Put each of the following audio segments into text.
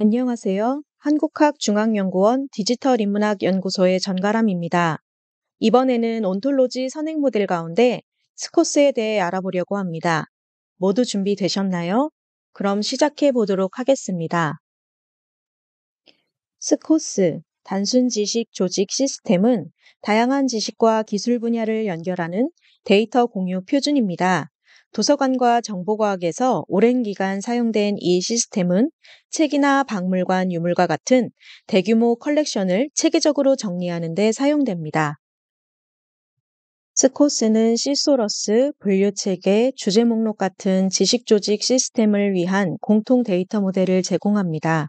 안녕하세요. 한국학중앙연구원 디지털인문학연구소의 전가람입니다. 이번에는 온톨로지 선행 모델 가운데 스코스에 대해 알아보려고 합니다. 모두 준비되셨나요? 그럼 시작해 보도록 하겠습니다. 스코스, 단순 지식 조직 시스템은 다양한 지식과 기술 분야를 연결하는 데이터 공유 표준입니다. 도서관과 정보과학에서 오랜 기간 사용된 이 시스템은 책이나 박물관, 유물과 같은 대규모 컬렉션을 체계적으로 정리하는 데 사용됩니다. 스코스는 시소러스, 분류체계, 주제 목록 같은 지식조직 시스템을 위한 공통 데이터 모델을 제공합니다.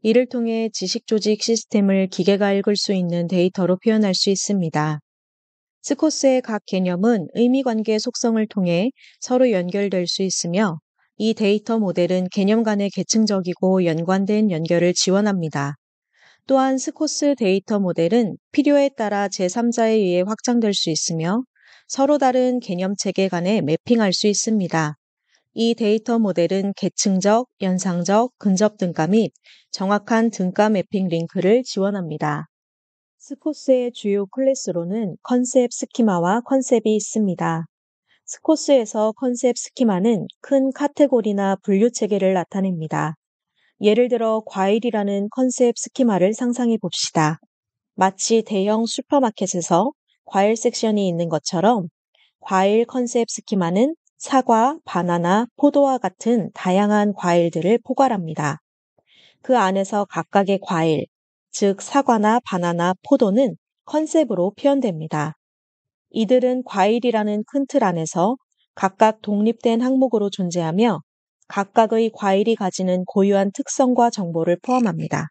이를 통해 지식조직 시스템을 기계가 읽을 수 있는 데이터로 표현할 수 있습니다. 스코스의 각 개념은 의미관계 속성을 통해 서로 연결될 수 있으며 이 데이터 모델은 개념 간의 계층적이고 연관된 연결을 지원합니다. 또한 스코스 데이터 모델은 필요에 따라 제3자에 의해 확장될 수 있으며 서로 다른 개념 체계 간에 매핑할 수 있습니다. 이 데이터 모델은 계층적, 연상적, 근접 등가 및 정확한 등가 매핑 링크를 지원합니다. 스코스의 주요 클래스로는 컨셉 스키마와 컨셉이 있습니다. 스코스에서 컨셉 스키마는 큰 카테고리나 분류 체계를 나타냅니다. 예를 들어 과일이라는 컨셉 스키마를 상상해 봅시다. 마치 대형 슈퍼마켓에서 과일 섹션이 있는 것처럼 과일 컨셉 스키마는 사과, 바나나, 포도와 같은 다양한 과일들을 포괄합니다. 그 안에서 각각의 과일, 즉 사과나 바나나, 포도는 컨셉으로 표현됩니다. 이들은 과일이라는 큰 틀 안에서 각각 독립된 항목으로 존재하며 각각의 과일이 가지는 고유한 특성과 정보를 포함합니다.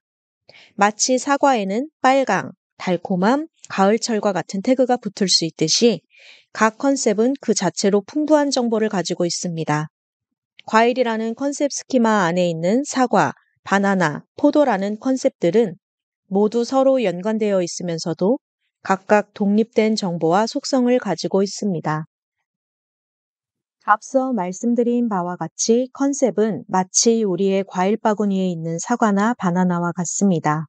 마치 사과에는 빨강, 달콤함, 가을철과 같은 태그가 붙을 수 있듯이 각 컨셉은 그 자체로 풍부한 정보를 가지고 있습니다. 과일이라는 컨셉 스키마 안에 있는 사과, 바나나, 포도라는 컨셉들은 모두 서로 연관되어 있으면서도 각각 독립된 정보와 속성을 가지고 있습니다. 앞서 말씀드린 바와 같이 컨셉은 마치 우리의 과일 바구니에 있는 사과나 바나나와 같습니다.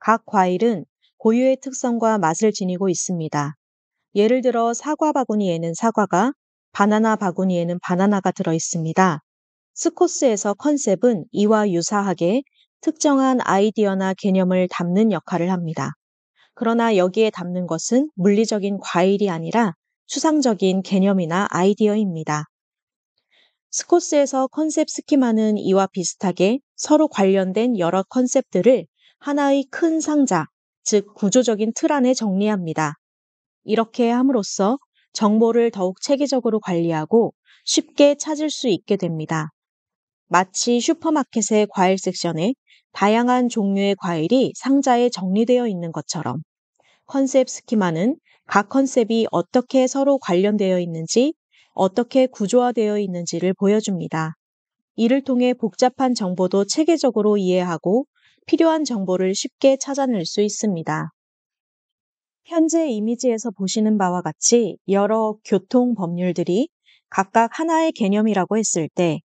각 과일은 고유의 특성과 맛을 지니고 있습니다. 예를 들어 사과 바구니에는 사과가, 바나나 바구니에는 바나나가 들어 있습니다. 스코스에서 컨셉은 이와 유사하게 특정한 아이디어나 개념을 담는 역할을 합니다. 그러나 여기에 담는 것은 물리적인 과일이 아니라 추상적인 개념이나 아이디어입니다. 스코스에서 컨셉 스키마는 이와 비슷하게 서로 관련된 여러 컨셉들을 하나의 큰 상자, 즉 구조적인 틀 안에 정리합니다. 이렇게 함으로써 정보를 더욱 체계적으로 관리하고 쉽게 찾을 수 있게 됩니다. 마치 슈퍼마켓의 과일 섹션에 다양한 종류의 과일이 상자에 정리되어 있는 것처럼 컨셉 스키마는 각 컨셉이 어떻게 서로 관련되어 있는지, 어떻게 구조화되어 있는지를 보여줍니다. 이를 통해 복잡한 정보도 체계적으로 이해하고 필요한 정보를 쉽게 찾아낼 수 있습니다. 현재 이미지에서 보시는 바와 같이 여러 교통 법률들이 각각 하나의 개념이라고 했을 때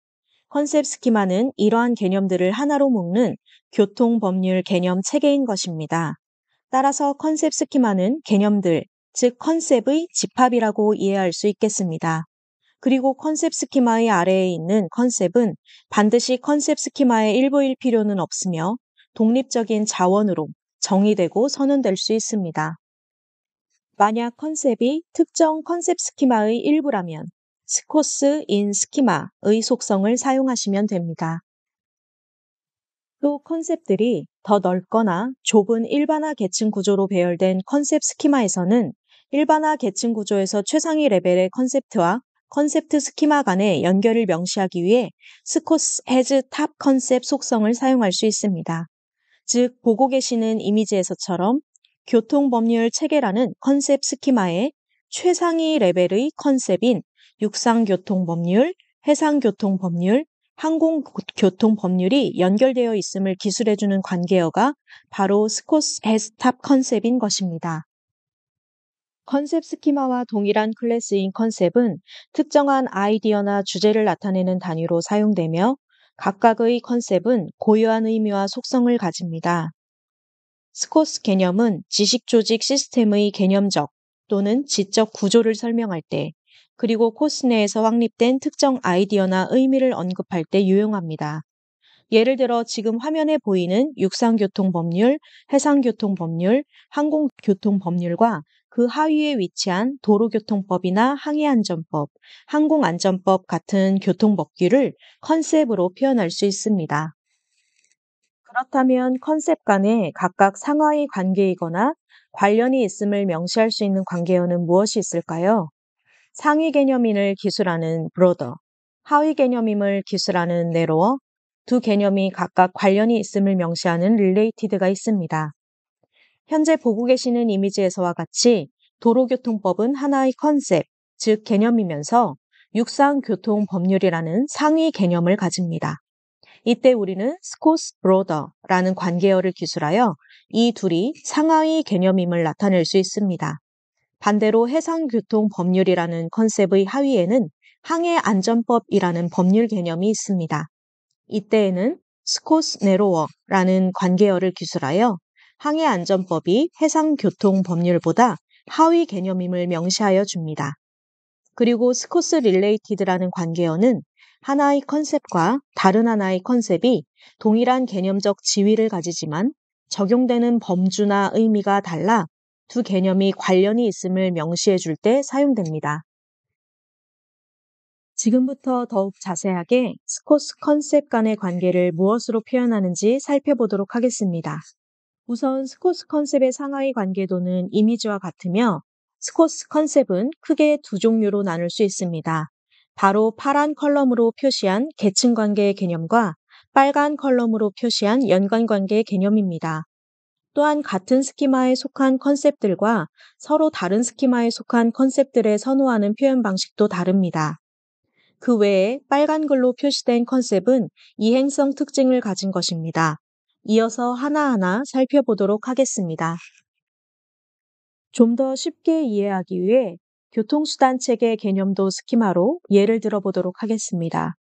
컨셉스키마는 이러한 개념들을 하나로 묶는 교통법률 개념 체계인 것입니다. 따라서 컨셉스키마는 개념들, 즉 컨셉의 집합이라고 이해할 수 있겠습니다. 그리고 컨셉 스키마의 아래에 있는 컨셉은 반드시 컨셉 스키마의 일부일 필요는 없으며 독립적인 자원으로 정의되고 선언될 수 있습니다. 만약 컨셉이 특정 컨셉 스키마의 일부라면 스코스 인 스키마의 속성을 사용하시면 됩니다. 또 컨셉들이 더 넓거나 좁은 일반화 계층 구조로 배열된 컨셉 스키마에서는 일반화 계층 구조에서 최상위 레벨의 컨셉트와 컨셉트 스키마 간의 연결을 명시하기 위해 스코스 헤즈 탑 컨셉 속성을 사용할 수 있습니다. 즉, 보고 계시는 이미지에서처럼 교통법률 체계라는 컨셉 스키마의 최상위 레벨의 컨셉인 육상교통법률, 해상교통법률, 항공교통법률이 연결되어 있음을 기술해주는 관계어가 바로 스코스 에스탑 컨셉인 것입니다. 컨셉 스키마와 동일한 클래스인 컨셉은 특정한 아이디어나 주제를 나타내는 단위로 사용되며 각각의 컨셉은 고유한 의미와 속성을 가집니다. 스코스 개념은 지식 조직 시스템의 개념적 또는 지적 구조를 설명할 때 그리고 코스 내에서 확립된 특정 아이디어나 의미를 언급할 때 유용합니다. 예를 들어 지금 화면에 보이는 육상교통 법률, 해상교통 법률, 항공교통 법률과 그 하위에 위치한 도로교통법이나 항해안전법, 항공안전법 같은 교통법규를 컨셉으로 표현할 수 있습니다. 그렇다면 컨셉 간에 각각 상하의 관계이거나 관련이 있음을 명시할 수 있는 관계어는 무엇이 있을까요? 상위 개념인을 기술하는 브로더, 하위 개념임을 기술하는 내로어, 두 개념이 각각 관련이 있음을 명시하는 릴레이티드가 있습니다. 현재 보고 계시는 이미지에서와 같이 도로교통법은 하나의 컨셉, 즉 개념이면서 육상교통법률이라는 상위 개념을 가집니다. 이때 우리는 스코스 브로더라는 관계어를 기술하여 이 둘이 상하위 개념임을 나타낼 수 있습니다. 반대로 해상교통법률이라는 컨셉의 하위에는 항해안전법이라는 법률 개념이 있습니다. 이때에는 스코스 네로어라는 관계어를 기술하여 항해안전법이 해상교통법률보다 하위 개념임을 명시하여 줍니다. 그리고 스코스 릴레이티드라는 관계어는 하나의 컨셉과 다른 하나의 컨셉이 동일한 개념적 지위를 가지지만 적용되는 범주나 의미가 달라 두 개념이 관련이 있음을 명시해 줄 때 사용됩니다. 지금부터 더욱 자세하게 스코스 컨셉 간의 관계를 무엇으로 표현하는지 살펴보도록 하겠습니다. 우선 스코스 컨셉의 상하이 관계도는 이미지와 같으며 스코스 컨셉은 크게 두 종류로 나눌 수 있습니다. 바로 파란 컬럼으로 표시한 계층 관계의 개념과 빨간 컬럼으로 표시한 연관 관계의 개념입니다. 또한 같은 스키마에 속한 컨셉들과 서로 다른 스키마에 속한 컨셉들에 선호하는 표현 방식도 다릅니다. 그 외에 빨간 글로 표시된 컨셉은 이행성 특징을 가진 것입니다. 이어서 하나하나 살펴보도록 하겠습니다. 좀 더 쉽게 이해하기 위해 교통수단 체계 개념도 스키마로 예를 들어보도록 하겠습니다.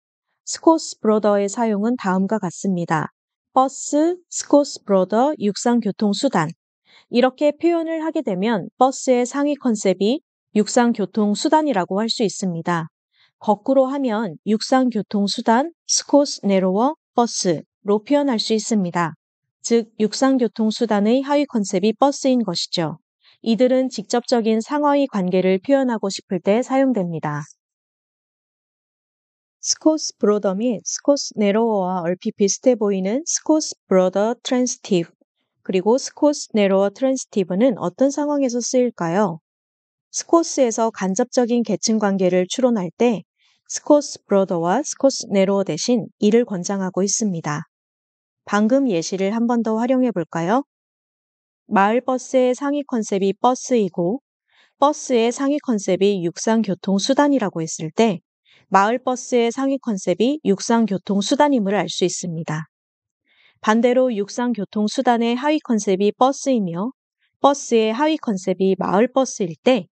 스코스 브로더의 사용은 다음과 같습니다. 버스, 스코스 브로더, 육상교통수단. 이렇게 표현을 하게 되면 버스의 상위 컨셉이 육상교통수단이라고 할 수 있습니다. 거꾸로 하면 육상교통수단, 스코스 네로워, 버스로 표현할 수 있습니다. 즉, 육상교통수단의 하위 컨셉이 버스인 것이죠. 이들은 직접적인 상하위 관계를 표현하고 싶을 때 사용됩니다. 스코스 브로더 및 스코스 네로어와 얼핏 비슷해 보이는 스코스 브로더 트랜스티브 그리고 스코스 네로어 트랜스티브는 어떤 상황에서 쓰일까요? 스코스에서 간접적인 계층 관계를 추론할 때 스코스 브로더와 스코스 네로어 대신 이를 권장하고 있습니다. 방금 예시를 한 번 더 활용해 볼까요? 마을버스의 상위 컨셉이 버스이고 버스의 상위 컨셉이 육상교통수단이라고 했을 때 마을버스의 상위 컨셉이 육상교통수단임을 알 수 있습니다. 반대로 육상교통수단의 하위 컨셉이 버스이며 버스의 하위 컨셉이 마을버스일 때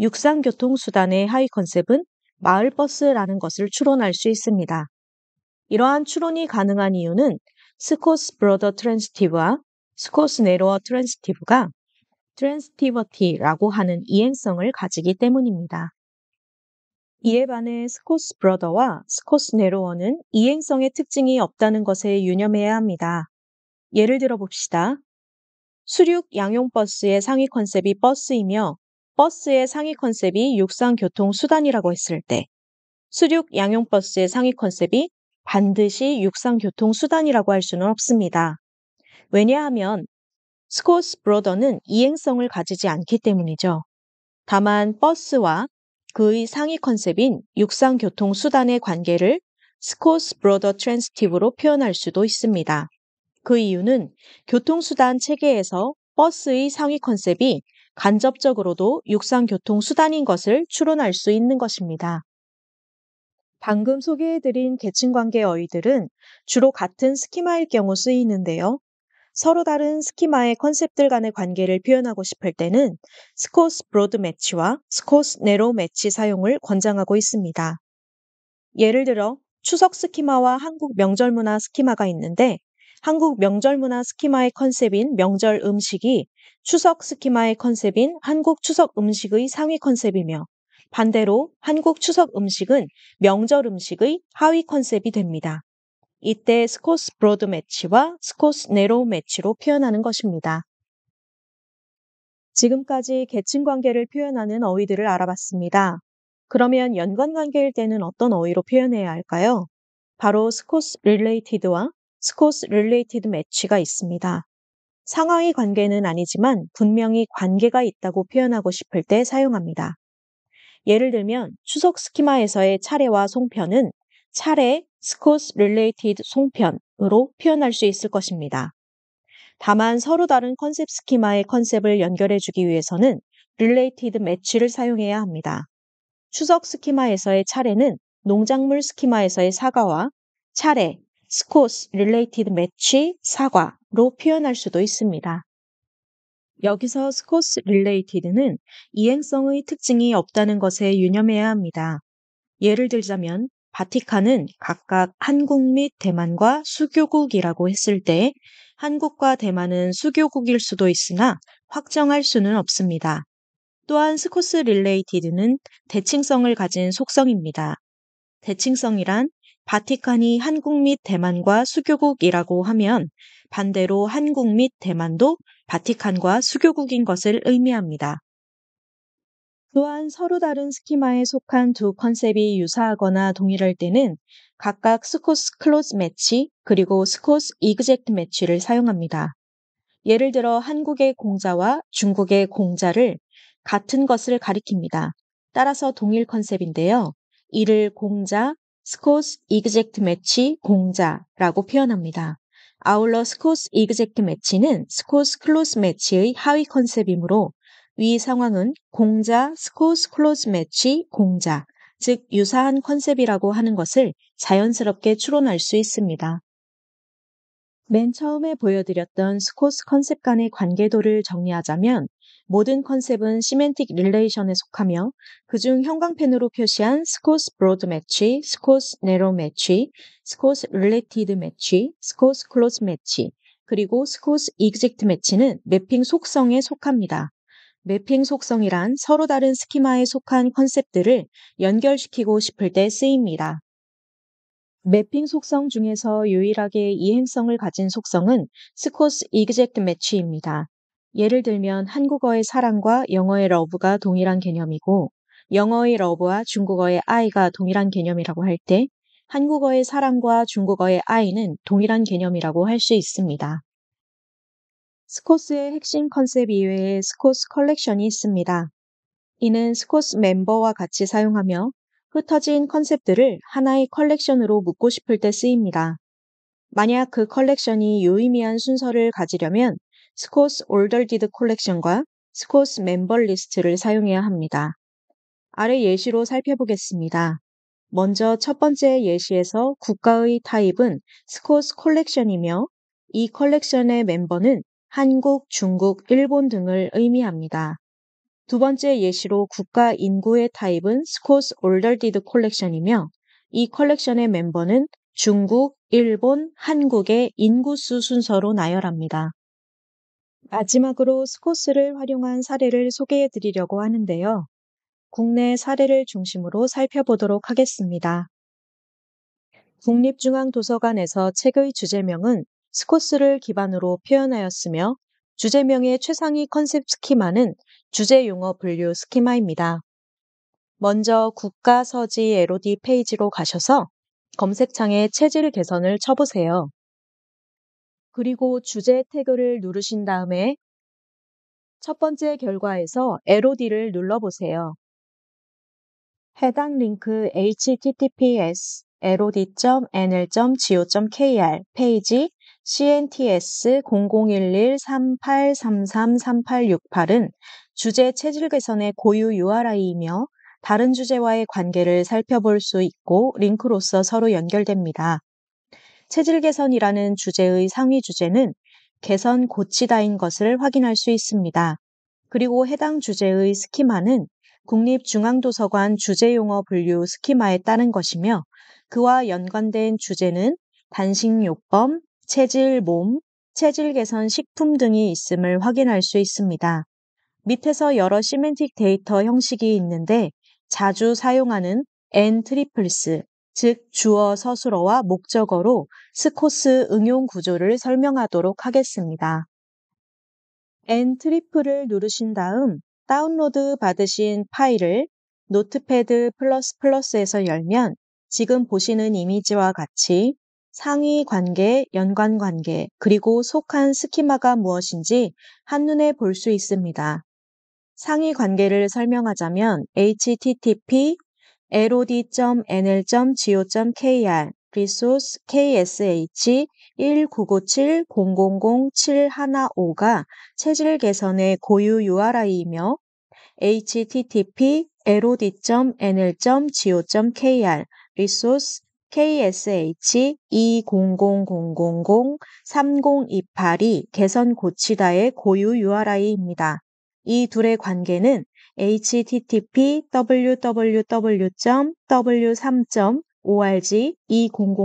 육상교통수단의 하위 컨셉은 마을버스라는 것을 추론할 수 있습니다. 이러한 추론이 가능한 이유는 스코스 브로더 트랜스티브와 스코스 네로어 트랜스티브가 트랜스티버티라고 하는 이행성을 가지기 때문입니다. 이에 반해 스코스 브러더와 스코스 네로어는 이행성의 특징이 없다는 것에 유념해야 합니다. 예를 들어 봅시다. 수륙 양용버스의 상위 컨셉이 버스이며 버스의 상위 컨셉이 육상교통수단이라고 했을 때 수륙 양용버스의 상위 컨셉이 반드시 육상교통수단이라고 할 수는 없습니다. 왜냐하면 스코스 브러더는 이행성을 가지지 않기 때문이죠. 다만 버스와 그의 상위 컨셉인 육상교통수단의 관계를 스코스 브로더 트랜스티브로 표현할 수도 있습니다. 그 이유는 교통수단 체계에서 버스의 상위 컨셉이 간접적으로도 육상교통수단인 것을 추론할 수 있는 것입니다. 방금 소개해드린 계층관계 어휘들은 주로 같은 스키마일 경우 쓰이는데요. 서로 다른 스키마의 컨셉들 간의 관계를 표현하고 싶을 때는 스코스 브로드 매치와 스코스 네로 매치 사용을 권장하고 있습니다. 예를 들어 추석 스키마와 한국 명절 문화 스키마가 있는데 한국 명절 문화 스키마의 컨셉인 명절 음식이 추석 스키마의 컨셉인 한국 추석 음식의 상위 컨셉이며 반대로 한국 추석 음식은 명절 음식의 하위 컨셉이 됩니다. 이때 스코스 브로드 매치와 스코스 네로우 매치로 표현하는 것입니다. 지금까지 계층 관계를 표현하는 어휘들을 알아봤습니다. 그러면 연관 관계일 때는 어떤 어휘로 표현해야 할까요? 바로 스코스 릴레이티드와 스코스 릴레이티드 매치가 있습니다. 상하이 관계는 아니지만 분명히 관계가 있다고 표현하고 싶을 때 사용합니다. 예를 들면 추석 스키마에서의 차례와 송편은 차례 스코스 릴레이티드 송편으로 표현할 수 있을 것입니다. 다만 서로 다른 컨셉 스키마의 컨셉을 연결해주기 위해서는 릴레이티드 매치를 사용해야 합니다. 추석 스키마에서의 차례는 농작물 스키마에서의 사과와 차례, 스코스 릴레이티드 매치, 사과로 표현할 수도 있습니다. 여기서 스코스 릴레이티드는 이행성의 특징이 없다는 것에 유념해야 합니다. 예를 들자면 바티칸은 각각 한국 및 대만과 수교국이라고 했을 때 한국과 대만은 수교국일 수도 있으나 확정할 수는 없습니다. 또한 스코스 릴레이티드는 대칭성을 가진 속성입니다. 대칭성이란 바티칸이 한국 및 대만과 수교국이라고 하면 반대로 한국 및 대만도 바티칸과 수교국인 것을 의미합니다. 또한 서로 다른 스키마에 속한 두 컨셉이 유사하거나 동일할 때는 각각 스코스 클로즈 매치 그리고 스코스 이그젝트 매치를 사용합니다. 예를 들어 한국의 공자와 중국의 공자를 같은 것을 가리킵니다. 따라서 동일 컨셉인데요. 이를 공자, 스코스 이그젝트 매치 공자라고 표현합니다. 아울러 스코스 이그젝트 매치는 스코스 클로스 매치의 하위 컨셉이므로 위 상황은 공자 스코스 클로즈 매치 공자, 즉 유사한 컨셉이라고 하는 것을 자연스럽게 추론할 수 있습니다. 맨 처음에 보여드렸던 스코스 컨셉 간의 관계도를 정리하자면 모든 컨셉은 시멘틱 릴레이션에 속하며 그중 형광펜으로 표시한 스코스 브로드 매치, 스코스 네로 매치, 스코스 릴레티드 매치, 스코스 클로즈 매치, 그리고 스코스 이그젝트 매치는 매핑 속성에 속합니다. 맵핑 속성이란 서로 다른 스키마에 속한 컨셉들을 연결시키고 싶을 때 쓰입니다. 맵핑 속성 중에서 유일하게 이행성을 가진 속성은 스코스 이그젝트 매치입니다. 예를 들면 한국어의 사랑과 영어의 러브가 동일한 개념이고 영어의 러브와 중국어의 아이가 동일한 개념이라고 할 때 한국어의 사랑과 중국어의 아이는 동일한 개념이라고 할 수 있습니다. 스코스의 핵심 컨셉 이외에 스코스 컬렉션이 있습니다. 이는 스코스 멤버와 같이 사용하며 흩어진 컨셉들을 하나의 컬렉션으로 묶고 싶을 때 쓰입니다. 만약 그 컬렉션이 유의미한 순서를 가지려면 스코스 올덜디드 컬렉션과 스코스 멤버 리스트를 사용해야 합니다. 아래 예시로 살펴보겠습니다. 먼저 첫 번째 예시에서 국가의 타입은 스코스 컬렉션이며 이 컬렉션의 멤버는 한국, 중국, 일본 등을 의미합니다. 두 번째 예시로 국가 인구의 타입은 스코스 올덜디드 콜렉션이며 이 컬렉션의 멤버는 중국, 일본, 한국의 인구수 순서로 나열합니다. 마지막으로 스코스를 활용한 사례를 소개해 드리려고 하는데요. 국내 사례를 중심으로 살펴보도록 하겠습니다. 국립중앙도서관에서 책의 주제명은 스코스를 기반으로 표현하였으며 주제명의 최상위 컨셉 스키마는 주제 용어 분류 스키마입니다. 먼저 국가 서지 LOD 페이지로 가셔서 검색창에 체질 개선을 쳐보세요. 그리고 주제 태그를 누르신 다음에 첫 번째 결과에서 LOD를 눌러보세요. 해당 링크 https lod.nl.go.kr 페이지 CNTS 0011-3833-3868은 주제 체질 개선의 고유 URI이며 다른 주제와의 관계를 살펴볼 수 있고 링크로서 서로 연결됩니다. 체질 개선이라는 주제의 상위 주제는 개선 고치다인 것을 확인할 수 있습니다. 그리고 해당 주제의 스키마는 국립중앙도서관 주제용어 분류 스키마에 따른 것이며 그와 연관된 주제는 단식요법, 체질, 몸, 체질 개선 식품 등이 있음을 확인할 수 있습니다. 밑에서 여러 시멘틱 데이터 형식이 있는데 자주 사용하는 N 트리플스, 즉 주어 서술어와 목적어로 스코스 응용 구조를 설명하도록 하겠습니다. N 트리플을 누르신 다음 다운로드 받으신 파일을 노트패드 플러스 플러스에서 열면 지금 보시는 이미지와 같이 상위 관계, 연관 관계, 그리고 속한 스키마가 무엇인지 한눈에 볼 수 있습니다. 상위 관계를 설명하자면 http lod.nl.go.kr resource ksh 19970000715가 체질 개선의 고유 URI이며 http lod.nl.go.kr resource KSH-2000003028이 개선 고치다의 고유 URI입니다. 이 둘의 관계는 http www.w3.org2004-02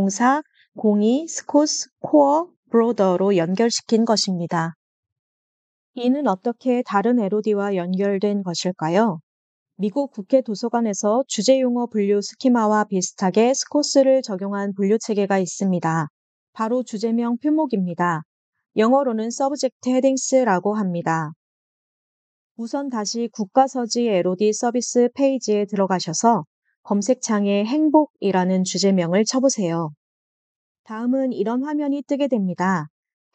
s s c o 스코스 코어 브로더로 연결시킨 것입니다. 이는 어떻게 다른 LOD와 연결된 것일까요? 미국 국회 도서관에서 주제 용어 분류 스키마와 비슷하게 스코스를 적용한 분류 체계가 있습니다. 바로 주제명 표목입니다. 영어로는 Subject Headings라고 합니다. 우선 다시 국가서지 LOD 서비스 페이지에 들어가셔서 검색창에 행복이라는 주제명을 쳐보세요. 다음은 이런 화면이 뜨게 됩니다.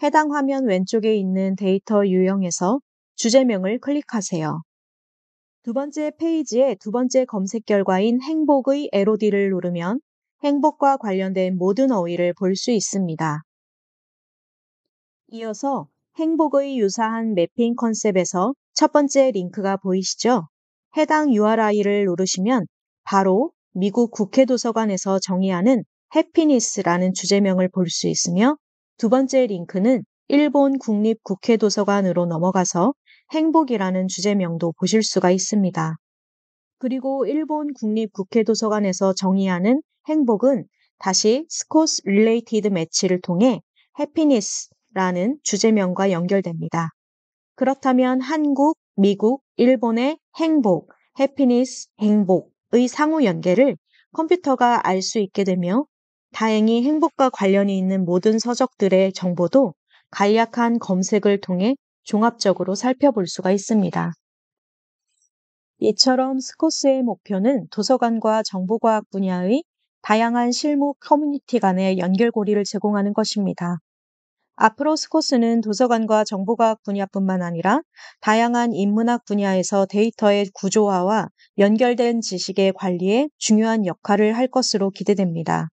해당 화면 왼쪽에 있는 데이터 유형에서 주제명을 클릭하세요. 두 번째 페이지의두 번째 검색 결과인 행복의 LOD를 누르면 행복과 관련된 모든 어휘를 볼 수 있습니다. 이어서 행복의 유사한 매핑 컨셉에서 첫 번째 링크가 보이시죠? 해당 URI를 누르시면 바로 미국 국회 도서관에서 정의하는 해피니스라는 주제명을 볼 수 있으며 두 번째 링크는 일본 국립 국회 도서관으로 넘어가서 행복이라는 주제명도 보실 수가 있습니다. 그리고 일본 국립국회도서관에서 정의하는 행복은 다시 스코스 릴레이티드 매치를 통해 해피니스라는 주제명과 연결됩니다. 그렇다면 한국, 미국, 일본의 행복, 해피니스, 행복의 상호 연계를 컴퓨터가 알 수 있게 되며 다행히 행복과 관련이 있는 모든 서적들의 정보도 간략한 검색을 통해 종합적으로 살펴볼 수가 있습니다. 이처럼 스코스의 목표는 도서관과 정보과학 분야의 다양한 실무 커뮤니티 간의 연결고리를 제공하는 것입니다. 앞으로 스코스는 도서관과 정보과학 분야뿐만 아니라 다양한 인문학 분야에서 데이터의 구조화와 연결된 지식의 관리에 중요한 역할을 할 것으로 기대됩니다.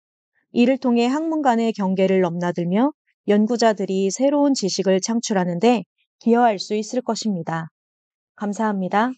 이를 통해 학문 간의 경계를 넘나들며 연구자들이 새로운 지식을 창출하는데 기여할 수 있을 것입니다. 감사합니다.